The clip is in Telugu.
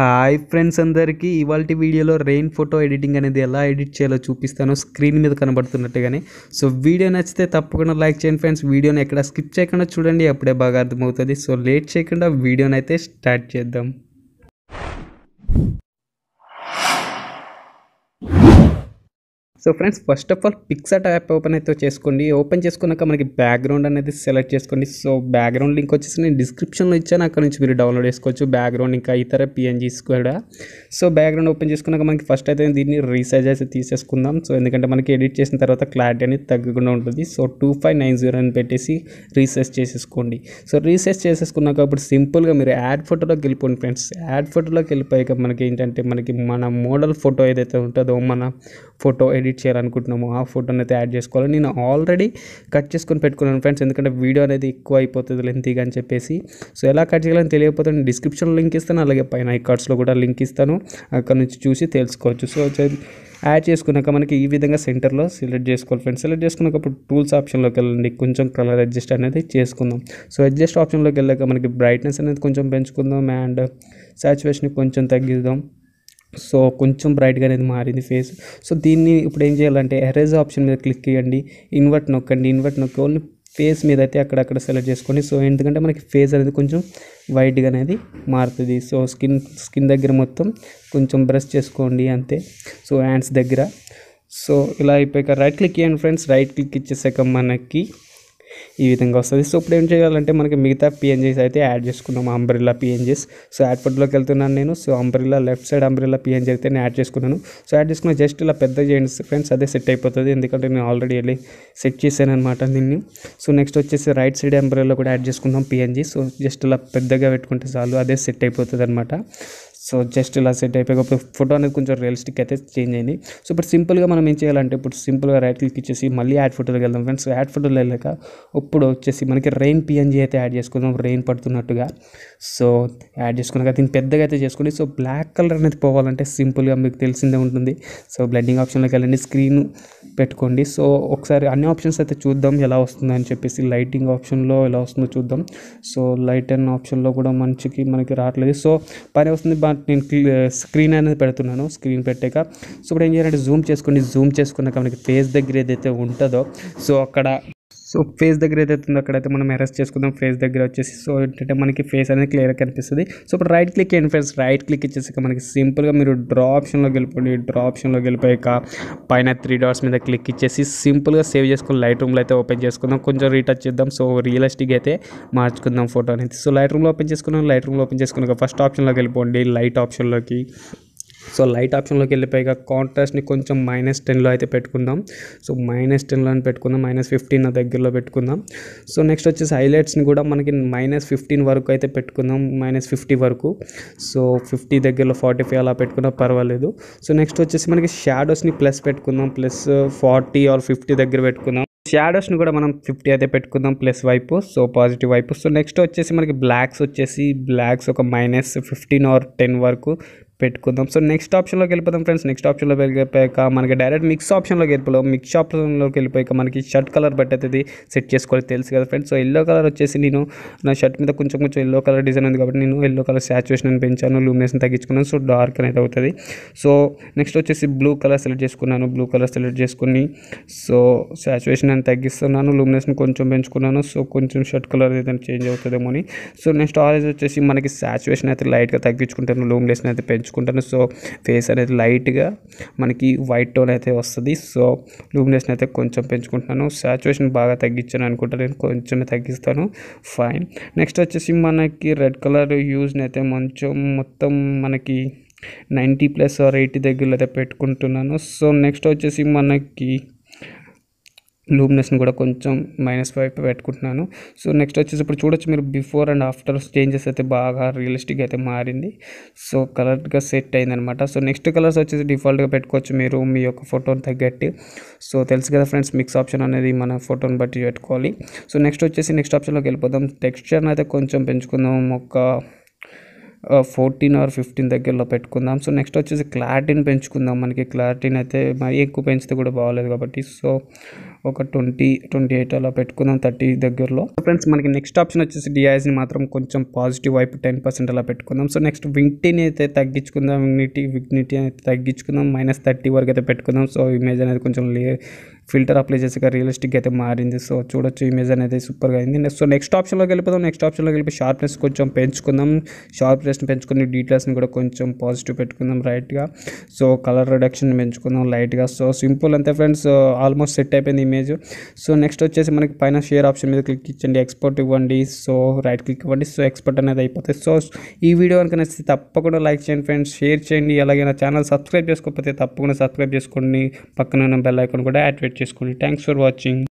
హాయ్ ఫ్రెండ్స్ అందరికీ ఇవాళ వీడియోలో రెయిన్ ఫోటో ఎడిటింగ్ అనేది ఎలా ఎడిట్ చేయాలో చూపిస్తాను స్క్రీన్ మీద కనబడుతున్నట్టుగానే సో వీడియో నచ్చితే తప్పకుండా లైక్ చేయండి ఫ్రెండ్స్ వీడియోని ఎక్కడ స్కిప్ చేయకుండా చూడండి అప్పుడే బాగా అర్థమవుతుంది సో లేట్ చేయకుండా వీడియోని అయితే స్టార్ట్ చేద్దాం so friends first of all PicsArt app open అయితే చేసుకోండి ఓపెన్ చేసుకున్నాక మనకి బ్యాక్గ్రౌండ్ అనేది సెలెక్ట్ చేసుకోండి సో బ్యాక్గ్రౌండ్ లింక్ వచ్చేసి నేను డిస్క్రిప్షన్లో ఇచ్చాను అక్కడ నుంచి మీరు డౌన్లోడ్ చేసుకోవచ్చు బ్యాక్గ్రౌండ్ ఇంకా ఇతర పిఎన్జీస్ కూడా సో బ్యాక్గ్రౌండ్ ఓపెన్ చేసుకున్నాక మనకి ఫస్ట్ అయితే దీన్ని రీసైజ్ అయితే తీసేసుకుందాం సో ఎందుకంటే మనకి ఎడిట్ చేసిన తర్వాత క్లారిటీ అనేది తగ్గకుండా ఉంటుంది so two five nine zero అని పెట్టేసి రీసెర్చ్ చేసేసుకోండి సో రీసెర్చ్ చేసేసుకున్నాక ఇప్పుడు సింపుల్గా మీరు యాడ్ ఫోటోలోకి వెళ్ళిపోండి ఫ్రెండ్స్ యాడ్ ఫోటోలోకి వెళ్ళిపోయాక మనకి ఏంటంటే మనకి మన మోడల్ ఫోటో ఏదైతే ఉంటుందో మన ఫోటో ఎడిట్ ఎడిట్ ఆ ఫోటోని అయితే యాడ్ చేసుకోవాలి నేను ఆల్రెడీ కట్ చేసుకొని పెట్టుకున్నాను ఫ్రెండ్స్ ఎందుకంటే వీడియో అనేది ఎక్కువ అయిపోతుంది లెంతీగా అని చెప్పేసి సో ఎలా కట్ చేయాలని తెలియకపోతే నేను డిస్క్రిప్షన్లో లింక్ ఇస్తాను అలాగే పైన ఈ కార్డ్స్లో కూడా లింక్ ఇస్తాను అక్కడ నుంచి చూసి తెలుసుకోవచ్చు సో యాడ్ చేసుకున్నాక మనకి ఈ విధంగా సెంటర్లో సెలెక్ట్ చేసుకోవాలి ఫ్రెండ్స్ సెలెక్ట్ చేసుకున్నప్పుడు టూల్స్ ఆప్షన్లోకి వెళ్ళండి కొంచెం కలర్ అడ్జస్ట్ అనేది చేసుకుందాం సో అడ్జస్ట్ ఆప్షన్లోకి వెళ్ళాక మనకి బ్రైట్నెస్ అనేది కొంచెం పెంచుకుందాం అండ్ సాచ్యువేషన్ కొంచెం తగ్గిద్దాం సో కొంచెం బ్రైట్గా అనేది మారింది ఫేస్ సో దీన్ని ఇప్పుడు ఏం చేయాలంటే ఎరేజ్ ఆప్షన్ మీద క్లిక్ చేయండి ఇన్వర్ట్ నొక్కండి ఇన్వర్ట్ నొక్కి ఓన్లీ ఫేస్ మీద అయితే అక్కడక్కడ సెలెక్ట్ చేసుకోండి సో ఎందుకంటే మనకి ఫేస్ అనేది కొంచెం వైట్గా అనేది మారుతుంది సో స్కిన్ స్కిన్ దగ్గర మొత్తం కొంచెం బ్రష్ చేసుకోండి అంతే సో హ్యాండ్స్ దగ్గర సో ఇలా అయిపోయాక రైట్ క్లిక్ చేయండి ఫ్రెండ్స్ రైట్ క్లిక్ ఇచ్చేసాక మనకి ఈ విధంగా వస్తుంది సో ఇప్పుడు ఏం చేయాలంటే మనకి మిగతా పిఎన్జీస్ అయితే యాడ్ చేసుకున్నాము అంబ్రిల్లా పిఎన్జీస్ సో యాడ్ ఫుడ్లోకి వెళ్తున్నాను నేను so umbrella left side umbrella PNG అయితే నేను యాడ్ చేసుకున్నాను సో యాడ్ చేసుకున్న జస్ట్ ఇలా పెద్ద చేయండి ఫ్రెండ్స్ అదే సెట్ అయిపోతుంది ఎందుకంటే నేను ఆల్రెడీ వెళ్ళి సెట్ చేశాను అనమాట దీన్ని సో నెక్స్ట్ వచ్చేసి రైట్ సైడ్ అంబ్రిల్లా కూడా యాడ్ చేసుకున్నాం పిఎన్జీ సో జస్ట్ ఇలా పెద్దగా పెట్టుకుంటే చాలు అదే సెట్ అయిపోతుంది అనమాట సో జస్ట్ ఇలా సెట్ అయిపోయి ఫోటో అనేది కొంచెం రియలిస్టిక్ అయితే చేంజ్ అయింది సో ఇప్పుడు సింపుల్గా మనం ఏం చేయాలంటే ఇప్పుడు సింపుల్గా రైట్ క్లిక్ ఇచ్చేసి మళ్ళీ యాడ్ ఫోటోలోకి వెళ్దాం ఫ్రెండ్స్ యాడ్ ఫోటోలు వెళ్ళాక ఇప్పుడు వచ్చేసి మనకి రెయిన్ పిఎన్జీ అయితే యాడ్ చేసుకుందాం రెయిన్ పడుతున్నట్టుగా సో యాడ్ చేసుకున్నాక దీన్ని పెద్దగా అయితే చేసుకోండి సో బ్లాక్ కలర్ అనేది పోవాలంటే సింపుల్గా మీకు తెలిసిందే ఉంటుంది సో బ్లెండింగ్ ఆప్షన్లోకి వెళ్ళండి స్క్రీన్ పెట్టుకోండి సో ఒకసారి అన్ని ఆప్షన్స్ అయితే చూద్దాం ఎలా వస్తుందని చెప్పేసి లైటింగ్ ఆప్షన్లో ఎలా వస్తుందో చూద్దాం సో లైట్ అండ్ ఆప్షన్లో కూడా మంచికి మనకి రావట్లేదు సో పని వస్తుంది బట్ నేను స్క్రీన్ uh, అనేది పెడుతున్నాను స్క్రీన్ పెట్టాక సో ఇప్పుడు ఏం చేయాలంటే జూమ్ చేసుకోండి జూమ్ చేసుకున్నాక మనకి ఫేస్ దగ్గర ఏదైతే ఉంటుందో సో అక్కడ సో ఫేస్ దగ్గర ఉందో అక్కడైతే మనం అరెస్ట్ చేసుకుందాం ఫేస్ దగ్గర వచ్చేసి సో ఏంటంటే మనకి ఫేస్ అనేది క్లియర్గా కనిపిస్తుంది సో ఇప్పుడు రైట్ క్లిక్ ఏంటి ఫ్రెండ్స్ రైట్ క్లిక్ ఇచ్చేసాక మనకి సింపుల్గా మీరు డ్రా ఆప్షన్లోకి వెళ్ళిపోండి డ్రా ఆప్షన్లోకి వెళ్ళిపోయాక పైన త్రీ డాట్స్ మీద క్లిక్ ఇచ్చేసి సింపుల్గా సేవ్ చేసుకుని లైట్ రూమ్లో అయితే ఓపెన్ చేసుకుందాం కొంచెం రీటచ్ చేద్దాం సో రియలిస్టిక్ అయితే మార్చుకుందాం ఫోటో అనేది సో లైట్ రూమ్లో ఓపెన్ చేసుకున్నాం లైట్ రూమ్లో ఓపెన్ చేసుకున్నాక ఫస్ట్ ఆప్షన్లోకి వెళ్ళిపోండి లైట్ ఆప్షన్లోకి సో లైట్ ఆప్షన్లోకి వెళ్ళిపోయిగా కాంట్రాస్ట్ని కొంచెం మైనస్ టెన్లో అయితే పెట్టుకుందాం సో మైనస్ టెన్లో అని పెట్టుకుందాం మైనస్ ఫిఫ్టీన్ నా దగ్గరలో పెట్టుకుందాం సో నెక్స్ట్ వచ్చేసి హైలైట్స్ని కూడా మనకి మైనస్ ఫిఫ్టీన్ వరకు అయితే పెట్టుకుందాం మైనస్ ఫిఫ్టీ వరకు సో ఫిఫ్టీ దగ్గరలో ఫార్టీ ఫైవ్ అలా పెట్టుకున్నా పర్వాలేదు సో నెక్స్ట్ వచ్చేసి మనకి షాడోస్ని ప్లస్ పెట్టుకుందాం ప్లస్ ఫార్టీ ఆర్ ఫిఫ్టీ దగ్గర పెట్టుకుందాం షాడోస్ని కూడా మనం ఫిఫ్టీ అయితే పెట్టుకుందాం ప్లస్ వైపు సో పాజిటివ్ వైపు సో నెక్స్ట్ వచ్చేసి మనకి బ్లాక్స్ వచ్చేసి బ్లాక్స్ ఒక మైనస్ ఫిఫ్టీన్ ఆర్ టెన్ వరకు పెట్టుకుందాం సో నెక్స్ట్ ఆప్షన్లోకి వెళ్ళిపోతాం ఫ్రెండ్స్ నెక్స్ట్ ఆప్షన్లో వెళ్ళిపోయాక మనకి డైరెక్ట్ మిక్స్ ఆప్షన్లోకి వెళ్ళిపోయాం మిక్స్ ఆప్షన్లోకి వెళ్ళిపోయాక మనకి షర్ట్ కలర్ బట్టి అయితే సెట్ చేసుకోవాలి తెలుసు కదా ఫ్రెండ్స్ సో ఎల్లో కలర్ వచ్చేసి నేను నా షర్ట్ మీద కొంచెం కొంచెం ఎల్లో కలర్ డిజైన్ ఉంది కాబట్టి నేను ఎల్లో కలర్ సాచురేషన్ అని పెంచాను లూమినేషన్ తగ్గించుకున్నాను సో డార్క్ అనేది అవుతుంది సో నెక్స్ట్ వచ్చేసి బ్లూ కలర్ సెలెక్ట్ చేసుకున్నాను బ్లూ కలర్ సెలెక్ట్ చేసుకుని సో సాచురేషన్ అని తగ్గిస్తున్నాను లూమినేషన్ కొంచెం పెంచుకున్నాను సో కొంచెం షర్ట్ కలర్ ఏదైనా చేంజ్ అవుతుందేమో అని సో నెక్స్ట్ ఆరెంజ్ వచ్చేసి మనకి సాచురేషన్ అయితే లైట్గా తగ్గించుకుంటాను లూమినేషన్ అయితే పెంచు తెచ్చుకుంటాను సో ఫేస్ అనేది లైట్గా మనకి వైట్ టోన్ అయితే వస్తుంది సో లూమినేషన్ అయితే కొంచెం పెంచుకుంటున్నాను సాచ్యువేషన్ బాగా తగ్గించాను అనుకుంటా నేను కొంచెం తగ్గిస్తాను ఫైన్ నెక్స్ట్ వచ్చేసి మనకి రెడ్ కలర్ యూజ్ని అయితే కొంచెం మొత్తం మనకి నైంటీ ప్లస్ ఆర్ ఎయిటీ దగ్గరలో అయితే పెట్టుకుంటున్నాను సో నెక్స్ట్ వచ్చేసి మనకి లూమ్నెస్ని కూడా కొంచెం మైనస్ వైపు పెట్టుకుంటున్నాను సో నెక్స్ట్ వచ్చేసి ఇప్పుడు చూడొచ్చు మీరు బిఫోర్ అండ్ ఆఫ్టర్ చేంజెస్ అయితే బాగా రియలిస్టిక్ అయితే మారింది సో కలర్గా సెట్ అయిందనమాట సో నెక్స్ట్ కలర్స్ వచ్చేసి డిఫాల్ట్గా పెట్టుకోవచ్చు మీరు మీ యొక్క ఫోటోని తగ్గట్టు సో తెలుసు కదా ఫ్రెండ్స్ మిక్స్ ఆప్షన్ అనేది మన ఫోటోని బట్టి పెట్టుకోవాలి సో నెక్స్ట్ వచ్చేసి నెక్స్ట్ ఆప్షన్లోకి వెళ్ళిపోదాం టెక్స్చర్ని అయితే కొంచెం పెంచుకుందాం ఒక ఫోర్టీన్ ఆర్ ఫిఫ్టీన్ దగ్గరలో పెట్టుకుందాం సో నెక్స్ట్ వచ్చేసి క్లారిటీని పెంచుకుందాం మనకి క్లారిటీని అయితే మరి ఎక్కువ పెంచితే కూడా బాగోలేదు కాబట్టి సో ఒక ట్వంటీ ట్వంటీ ఎయిట్ అలా పెట్టుకుందాం థర్టీ దగ్గరలో ఫ్రెండ్స్ మనకి నెక్స్ట్ ఆప్షన్ వచ్చేసి డిఐస్ని మాత్రం కొంచెం పాజిటివ్ వైపు టెన్ పర్సెంట్ అలా పెట్టుకుందాం సో నెక్స్ట్ విగ్నిటీని అయితే తగ్గించుకుందాం విగ్నిటీ విగ్నిటీ అయితే తగ్గించుకుందాం మైనస్ థర్టీ వరకు అయితే పెట్టుకుందాం సో ఇమేజ్ అనేది కొంచెం లే ఫిల్టర్ అప్లై చేసాక రియలిస్టిక్ అయితే మారింది సో చూడొచ్చు ఇమేజ్ అనేది సూపర్గా అయింది నెక్స్ట్ సో నెక్స్ట్ ఆప్షన్లోకి వెళ్ళిపోదాం నెక్స్ట్ ఆప్షన్లోకి వెళ్ళి షార్ప్నెస్ కొంచెం పెంచుకుందాం షార్ప్నెస్ని పెంచుకుని డీటెయిల్స్ని కూడా కొంచెం పాజిటివ్ పెట్టుకుందాం రైట్గా సో కలర్ రిడక్షన్ పెంచుకుందాం లైట్గా సో సింపుల్ అంతే ఫ్రెండ్స్ ఆల్మోస్ట్ సెట్ అయిపోయింది ఇమేజ్ సో నెక్స్ట్ వచ్చేసి మనకి పైన షేర్ ఆప్షన్ మీద క్లిక్ ఇచ్చండి ఎక్స్పోర్ట్ ఇవ్వండి సో రైట్ క్లిక్ ఇవ్వండి సో ఎక్స్పోర్ట్ అనేది అయిపోతుంది సో ఈ వీడియో కనుక నచ్చితే తప్పకుండా లైక్ చేయండి ఫ్రెండ్స్ షేర్ చేయండి అలాగే నా ఛానల్ సబ్స్క్రైబ్ చేసుకోకపోతే తప్పకుండా సబ్స్క్రైబ్ చేసుకోండి పక్కన ఉన్న బెల్ ఐకాన్ కూడా యాక్టివేట్ చేసుకొని థ్యాంక్స్ ఫర్ వాచింగ్